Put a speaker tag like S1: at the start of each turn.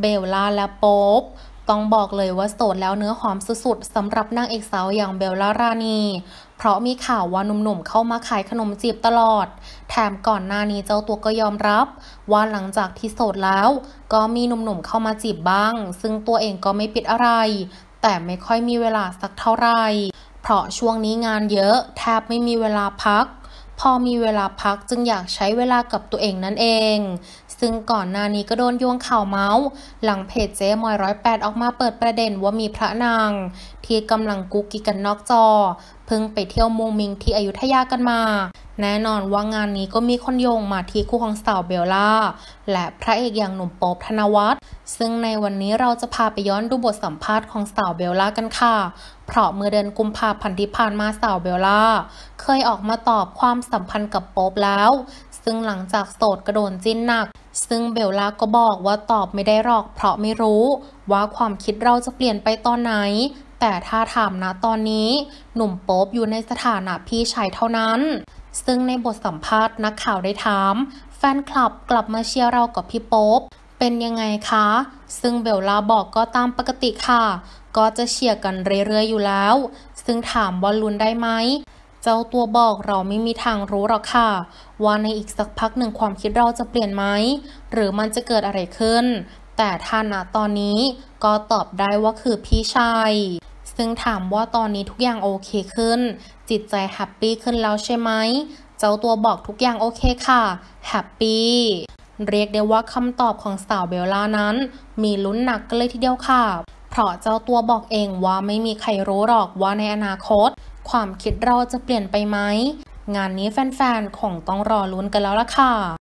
S1: เบลล่าและโป๊ปต้องบอกเลยว่าโสดแล้วเนื้อหอมสุดๆสำหรับนางเอกสาวอย่างเบลล่ารานีเพราะมีข่าวว่าหนุ่มๆเข้ามาขายขนมจีบตลอด แถมก่อนหน้านี้เจ้าตัวก็ยอมรับ ว่าหลังจากที่โสดแล้วก็มีหนุ่มๆเข้ามาจีบบ้าง ซึ่งตัวเองก็ไม่ปิดอะไร แต่ไม่ค่อยมีเวลาสักเท่าไหร่ เพราะช่วงนี้งานเยอะแทบไม่มีเวลาพักพอมีเวลาพักจึงอยากใช้เวลากับตัวเองนั่นเอง ซึ่งก่อนหน้านี้ก็โดนโยงข่าวเมาส์หลังเพจเจ๊มอยร้อยแปดออกมาเปิดประเด็นว่ามีพระนางที่กำลังกุ๊กกิ๊กกันนอกจอเพิ่งไปเที่ยวมูมิงที่อยุธยากันมาแน่นอนว่างานนี้ก็มีคนโยงมาที่คู่ของสาวเบลล่าและพระเอกอย่างหนุ่มโป๊บธนวัฒน์ซึ่งในวันนี้เราจะพาไปย้อนดูบทสัมภาษณ์ของสาวเบลล่ากันค่ะ เพราะเมื่อเดือนกุมภาพันธ์ที่ผ่านมาสาวเบลล่าเคยออกมาตอบความสัมพันธ์กับโป๊บแล้ว ซึ่งหลังจากโสดกระโดนจิ้นหนัก ซึ่งเบลล่าก็บอกว่าตอบไม่ได้หรอกเพราะไม่รู้ ว่าความคิดเราจะเปลี่ยนไปตอนไหน แต่ถ้าถามนะตอนนี้ หนุ่มโป๊บอยู่ในสถานะพี่ชายเท่านั้นซึ่งในบทสัมภาษณ์นักข่าวได้ถาม แฟนคลับกลับมาเชียร์เรากับพี่โป๊ปเป็นยังไงคะ ซึ่งเบลลาบอกก็ตามปกติค่ะ ก็จะเชียร์กันเรื่อยๆอยู่แล้ว ซึ่งถามบอลลุนได้ไหมเจ้าตัวบอกเราไม่มีทางรู้หรอกค่ะ ว่าในอีกสักพักหนึ่งความคิดเราจะเปลี่ยนไหม หรือมันจะเกิดอะไรขึ้น แต่ท่านะตอนนี้ก็ตอบได้ว่าคือพี่ชายซึ่งถามว่าตอนนี้ทุกอย่างโอเคขึ้น จิตใจแฮปปี้ขึ้นแล้วใช่ไหม เจ้าตัวบอกทุกอย่างโอเคค่ะ แฮปปี้ เรียกได้ว่าคำตอบของสาวเบลล่านั้น มีลุ้นหนักกันเลยทีเดียวค่ะ เพราะเจ้าตัวบอกเองว่าไม่มีใครรู้หรอกว่าในอนาคต ความคิดเราจะเปลี่ยนไปไหม งานนี้แฟนๆของต้องรอลุ้นกันแล้วล่ะค่ะ